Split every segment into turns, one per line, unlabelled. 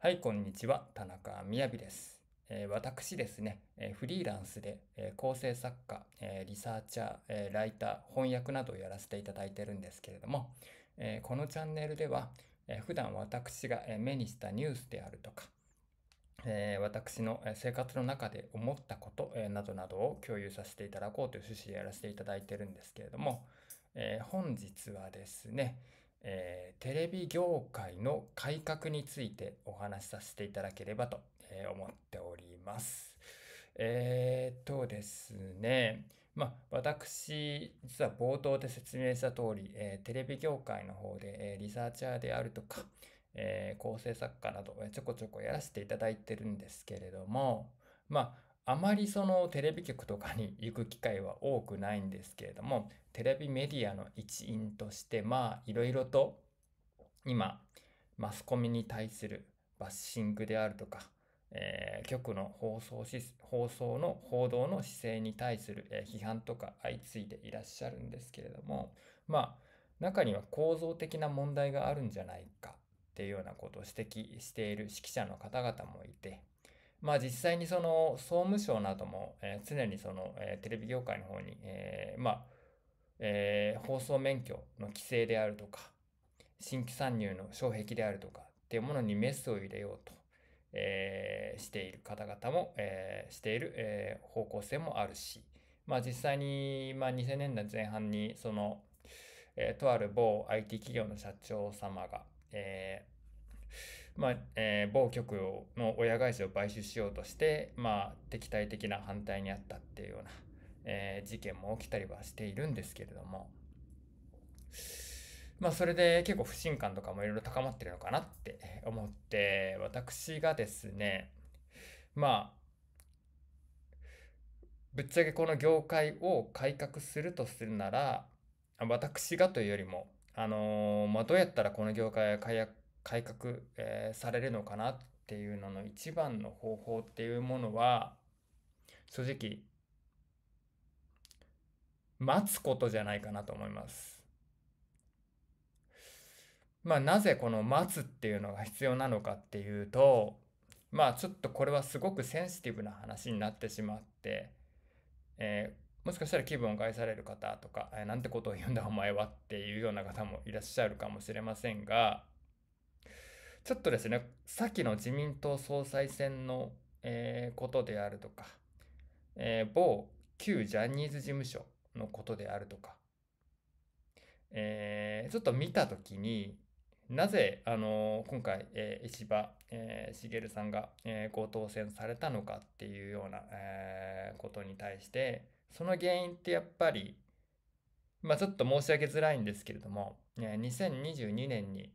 はい、こんにちは。田中みやびです。えー、私ですね、えー、フリーランスで、えー、構成作家、えリサーチャー、えライター、翻訳などをやらせていただいてるんですけれども、えこのチャンネルでは、え普段私が目にしたニュースであるとか、え私の生活の中で思ったこと、えなどなどを共有させていただこうという趣旨でやらせていただいてるんですけれども、え本日はですね、えー、テレビ業界の改革についてお話しさせていただければと、えー、思っております。えー、っとですね、まあ、私、実は冒頭で説明した通り、えー、テレビ業界の方で、えー、リサーチャーであるとか、えー、構成作家など、ちょこちょこやらせていただいてるんですけれども、まあ、あまりそのテレビ局とかに行く機会は多くないんですけれども、テレビメディアの一員として、まあいろいろと今、マスコミに対するバッシングであるとか、えー、局の放送し放送の報道の姿勢に対する、え批判とか相次いでいらっしゃるんですけれども、まあ中には構造的な問題があるんじゃないかっていうようなことを指摘している指揮者の方々もいて、まあ実際にその総務省なども、えー、常にその、えー、テレビ業界の方に、えー、まあ、えー、放送免許の規制であるとか、新規参入の障壁であるとかっていうものにメスを入れようと、えー、している方々も、えー、している、えー、方向性もあるし、まあ実際に、まあ2000年代前半にその、えー、とある某 IT 企業の社長様が、えー、まあえー、某局の親会社を買収しようとして、まあ、敵対的な反対にあったっていうような、えー、事件も起きたりはしているんですけれども、まあ、それで結構不信感とかもいろいろ高まってるのかなって思って私がですねまあぶっちゃけこの業界を改革するとするなら私がというよりもあのー、まあ、どうやったらこの業界を改改革、えー、されるのかなっていうのの一番の方法っていうものは、正直、待つことじゃないかなと思います。まあ、なぜこの待つっていうのが必要なのかっていうと、まあちょっとこれはすごくセンシティブな話になってしまって、えー、もしかしたら気分を害される方とか、えー、なんてことを言うんだお前はっていうような方もいらっしゃるかもしれませんが、ちょっとですね、さっきの自民党総裁選の、えー、ことであるとか、えー、某旧ジャニーズ事務所のことであるとか、えー、ちょっと見たときに、なぜ、あの今回、えー、石破、えー、茂さんが、えー、ご当選されたのかっていうような、えー、ことに対して、その原因ってやっぱり、まあ、ちょっと申し上げづらいんですけれども、え2022年に、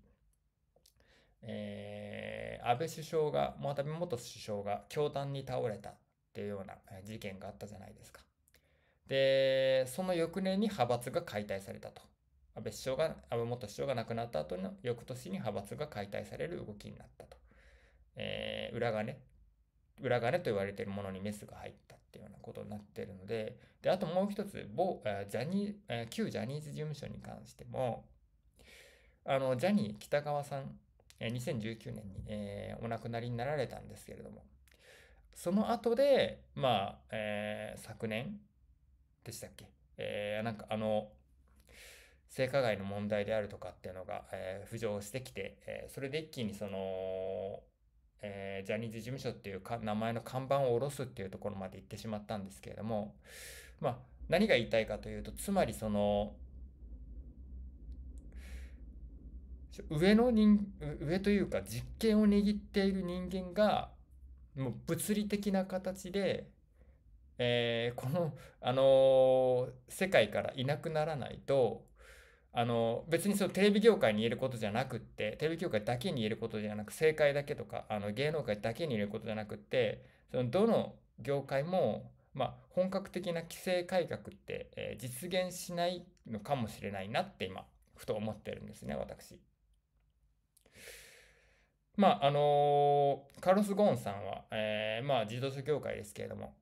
えー、安倍首相が、安倍元首相が教団に倒れたっていうような事件があったじゃないですか。で、その翌年に派閥が解体されたと。安倍首相が、安倍元首相が亡くなった後の翌年に派閥が解体される動きになったと。えー、裏金、裏金と言われているものにメスが入ったっていうようなことになっているので、で、あともう一つ、某、ジャニー、旧ジャニーズ事務所に関しても、あの、ジャニー北川さんえ2019年に、えお亡くなりになられたんですけれども、その後で、まあ、えー、昨年でしたっけえー、なんかあの、性加害の問題であるとかっていうのが、えー、浮上してきて、えそれで一気にその、えー、ジャニーズ事務所っていうか名前の看板を下ろすっていうところまで行ってしまったんですけれども、まあ、何が言いたいかというと、つまりその、上の人上というか実権を握っている人間がもう物理的な形で、えー、この、あのー、世界からいなくならないと、あのー、別にそのテレビ業界に言えることじゃなくってテレビ業界だけに言えることじゃなく政界だけとかあの芸能界だけに言えることじゃなくってそのどの業界も、まあ、本格的な規制改革って、え実現しないのかもしれないなって今ふと思ってるんですね私。まあ、あのー、カルロス・ゴーンさんは、えー、まあ、自動車業界ですけれども、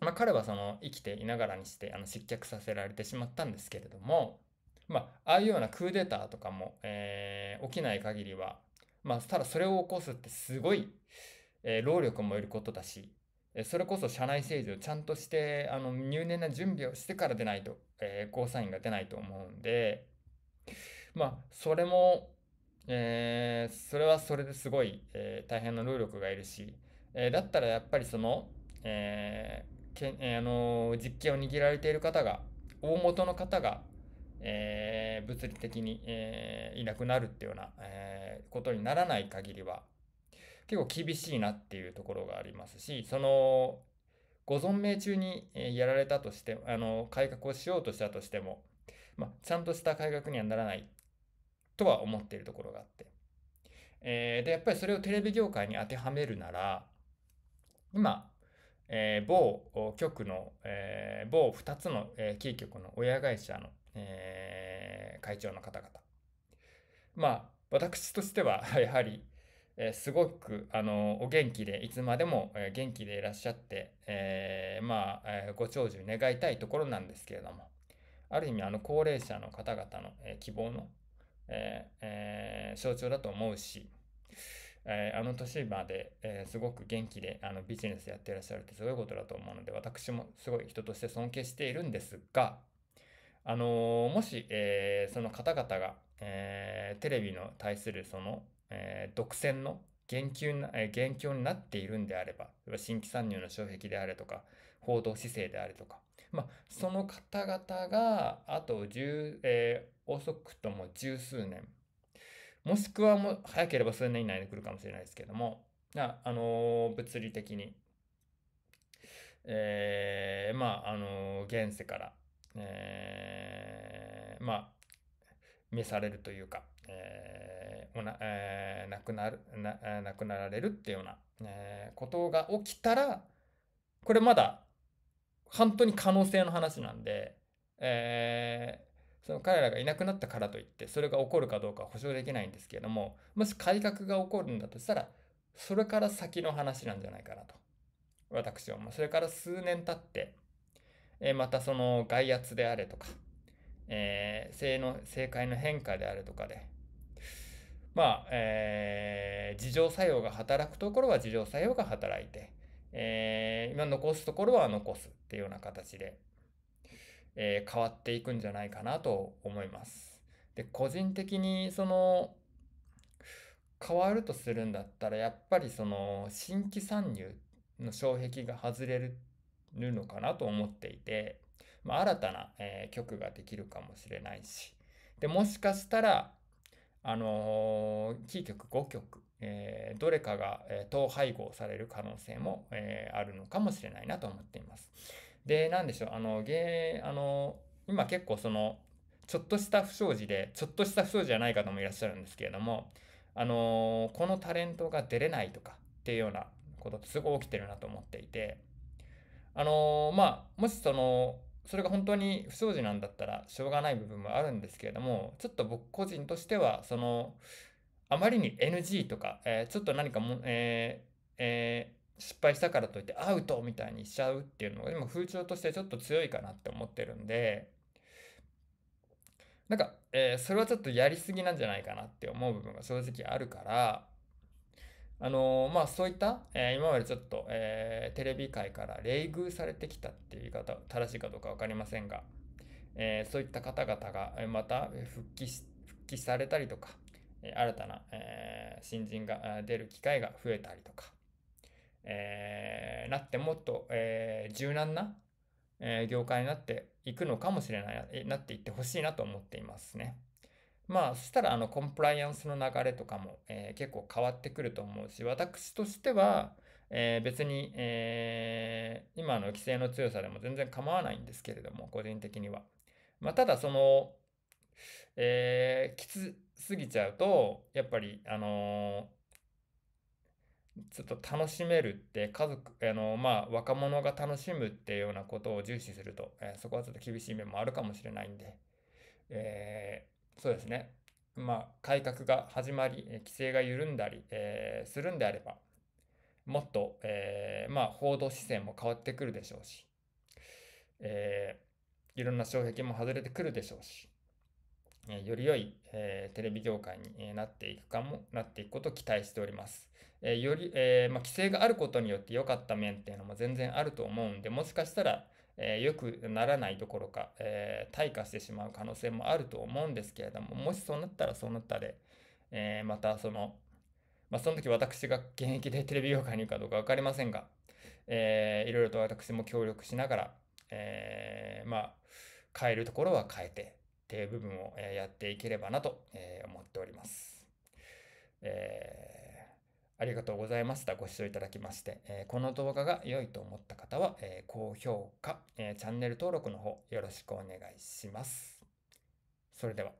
まあ、彼はその生きていながらにしてあの失脚させられてしまったんですけれども、まあ、ああいうようなクーデターとかも、えー、起きない限りは、まあ、ただそれを起こすってすごい、えー、労力もいることだし、それこそ社内政治をちゃんとしてあの入念な準備をしてから出ないと、えー、ゴーサインが出ないと思うんで、まあ、それもえー、それはそれですごい、えー、大変な労力がいるし、えー、だったらやっぱりその、えけえあの実験を握られている方が大元の方が、え物理的に、えいなくなるっていうような、えことにならない限りは結構厳しいなっていうところがありますしそのご存命中にやられたとしてあの改革をしようとしたとしても、まあ、ちゃんとした改革にはならないとは思っているところがあって。えー、で、やっぱりそれをテレビ業界に当てはめるなら、今、えー、某局の、えー、某2つの、えー、キー局の親会社の、えー、会長の方々。まあ、私としては、やはり、えー、すごく、あの、お元気で、いつまでも、えー、元気でいらっしゃって、えー、まあ、えー、ご長寿願いたいところなんですけれども、ある意味、あの、高齢者の方々の、えー、希望の、えーえー、象徴だと思うし、えー、あの年まで、えー、すごく元気であのビジネスやってらっしゃるってすごいことだと思うので、私もすごい人として尊敬しているんですが、あのー、もし、えー、その方々が、えー、テレビの対するその、えー、独占の言及な、えー、言及になっているんであれば、新規参入の障壁であれとか、報道姿勢であれとか、まあ、その方々が、あと10、えー、遅くとも十数年。もしくはも早ければ数年以内に来るかもしれないですけども、あ、あのー、物理的に、えー、まあ、あのー、現世から、えー、まあ、召されるというか、えーなえー、亡くなるな、亡くなられるっていうような、えー、ことが起きたら、これまだ、本当に可能性の話なんで、えー、その彼らがいなくなったからといって、それが起こるかどうかは保証できないんですけれども、もし改革が起こるんだとしたら、それから先の話なんじゃないかなと。私はもう、それから数年経って、えー、またその外圧であれとか、えー、性の、正界の変化であれとかで、まあ、えー、自浄作用が働くところは自浄作用が働いて、えー、今残すところは残すっていうような形で、えー、変わっていくんじゃないかなと思います。で、個人的にその、変わるとするんだったら、やっぱりその、新規参入の障壁が外れるのかなと思っていて、まあ、新たな、えー、曲ができるかもしれないし、で、もしかしたら、あのー、キー曲5曲、えー、どれかが、えー、統廃合される可能性も、えー、あるのかもしれないなと思っています。で、なんでしょう、あの、ゲー、あの、今結構その、ちょっとした不祥事で、ちょっとした不祥事じゃない方もいらっしゃるんですけれども、あのこのタレントが出れないとかっていうようなことってすごい起きてるなと思っていて、あのまあ、もしその、それが本当に不祥事なんだったらしょうがない部分もあるんですけれども、ちょっと僕個人としては、その、あまりに NG とか、えー、ちょっと何かも、えーえ失敗したからといってアウトみたいにしちゃうっていうのが今風潮としてちょっと強いかなって思ってるんで、なんか、えー、それはちょっとやりすぎなんじゃないかなって思う部分が正直あるから、あのー、まあそういった、えー、今までちょっと、えテレビ界から冷遇されてきたっていう言い方、正しいかどうかわかりませんが、えそういった方々がまた復帰し、復帰されたりとか、新たな、え新人が出る機会が増えたりとか、えー、なってもっと、えー、柔軟な、え業界になっていくのかもしれないな、なっていってほしいなと思っていますね。まあ、そしたら、あの、コンプライアンスの流れとかも、えー、結構変わってくると思うし、私としては、えー、別に、えー、今の規制の強さでも全然構わないんですけれども、個人的には。まあ、ただ、その、えきつすぎちゃうと、やっぱり、あのちょっと楽しめるって、家族、あの、まあ、若者が楽しむっていうようなことを重視すると、えー、そこはちょっと厳しい面もあるかもしれないんで、えー、そうですね。まあ、改革が始まり、規制が緩んだり、えー、するんであれば、もっと、えー、まあ、報道姿勢も変わってくるでしょうし、えー、いろんな障壁も外れてくるでしょうし、より良い、えー、テレビ業界になっていくかも、なっていくことを期待しております。えー、より、えー、まあ、規制があることによって良かった面っていうのも全然あると思うんで、もしかしたら、え良くならないどころか、え退化してしまう可能性もあると思うんですけれども、もしそうなったらそうなったで、えまたその、まあ、その時私が現役でテレビ業界にいるかどうか分かりませんが、えー、いろいろと私も協力しながら、えまあ、変えるところは変えて、っていう部分をやっていければなと思っております。えー、ありがとうございました。ご視聴いただきまして、えこの動画が良いと思った方は、え高評価、えチャンネル登録の方よろしくお願いします。それでは。